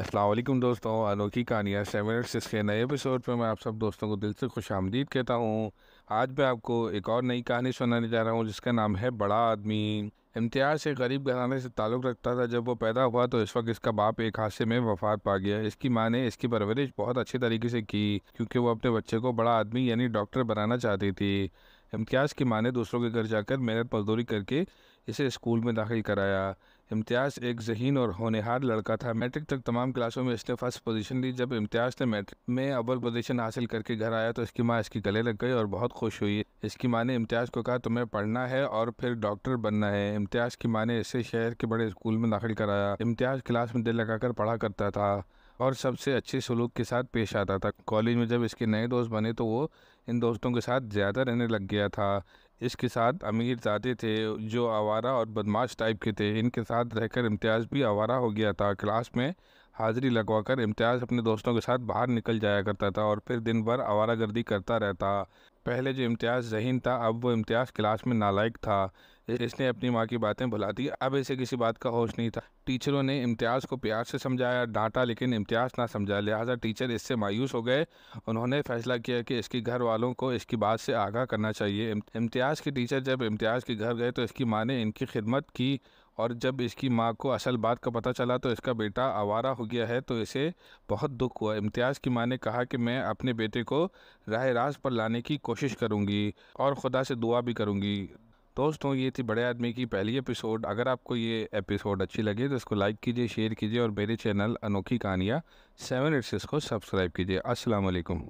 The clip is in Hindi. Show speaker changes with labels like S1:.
S1: असलम दोस्तों अनोखी कहानियाँ सेवन एट सिक्स के नए एपिसोड पर मैं आप सब दोस्तों को दिल से खुश आमदीद कहता हूँ आज मैं आपको एक और नई कहानी सुनाने जा रहा हूँ जिसका नाम है बड़ा आदमी इम्तियाज़ से गरीब घराने से ताल्लुक़ रखता था जब वो पैदा हुआ तो इस वक्त इसका बाप एक हादसे में वफात पा गया इसकी माँ ने इसकी परवरिश बहुत अच्छे तरीके से की क्योंकि वो अपने बच्चे को बड़ा आदमी यानी डॉक्टर बनाना चाहती थी इम्तियाज़ की माँ ने दूसरों के घर जाकर मेहनत मजदूरी करके इसे स्कूल में दाखिल कराया इम्तियाज़ एक जहीन और होनहार लड़का था मैट्रिक तक तमाम क्लासों में इसने फर्स्ट पोजीशन ली जब इम्तियाज़ ने मैट्रिक में अव्वल पोजीशन हासिल करके घर आया तो इसकी माँ इसकी गले लग गई और बहुत खुश हुई इसकी माँ ने इम्तियाज़ को कहा तुम्हें पढ़ना है और फिर डॉक्टर बनना है इम्तियाज़ की माँ ने इसे शहर के बड़े स्कूल में दाखिल कराया इम्तियाज़ क्लास में दिल लगाकर पढ़ा करता था और सबसे अच्छे सलूक के साथ पेश आता था कॉलेज में जब इसके नए दोस्त बने तो वो इन दोस्तों के साथ ज़्यादा रहने लग गया था इसके साथ अमीर जाते थे जो आवारा और बदमाश टाइप के थे इनके साथ रहकर इम्तियाज़ भी आवारा हो गया था क्लास में हाज़िरी लगवाकर इम्तियाज़ अपने दोस्तों के साथ बाहर निकल जाया करता था और फिर दिन भर आवारागर्दी करता रहता पहले जो इम्तियाज़ जहीन था अब वो इम्तियाज़ क्लास में नालायक था इसने अपनी माँ की बातें भुला दी अब इसे किसी बात का होश नहीं था टीचरों ने इम्तियाज़ को प्यार से समझाया डांटा लेकिन इम्तियाज़ ना समझा लिहाजा टीचर इससे मायूस हो गए उन्होंने फैसला किया कि इसके घर वालों को इसकी बात से आगाह करना चाहिए इम्तियाज़ के टीचर जब इम्तियाज़ के घर गए तो इसकी माँ ने इनकी खिदमत की और जब इसकी माँ को असल बात का पता चला तो इसका बेटा आवारा हो गया है तो इसे बहुत दुख हुआ इम्तियाज़ की माँ ने कहा कि मैं अपने बेटे को राह रास पर लाने की कोशिश करूँगी और ख़ुदा से दुआ भी करूँगी दोस्तों ये थी बड़े आदमी की पहली एपिसोड अगर आपको ये एपिसोड अच्छी लगे तो इसको लाइक कीजिए शेयर कीजिए और मेरे channel Anokhi Kahaniyan seven eight six को सब्सक्राइब कीजिए असलकम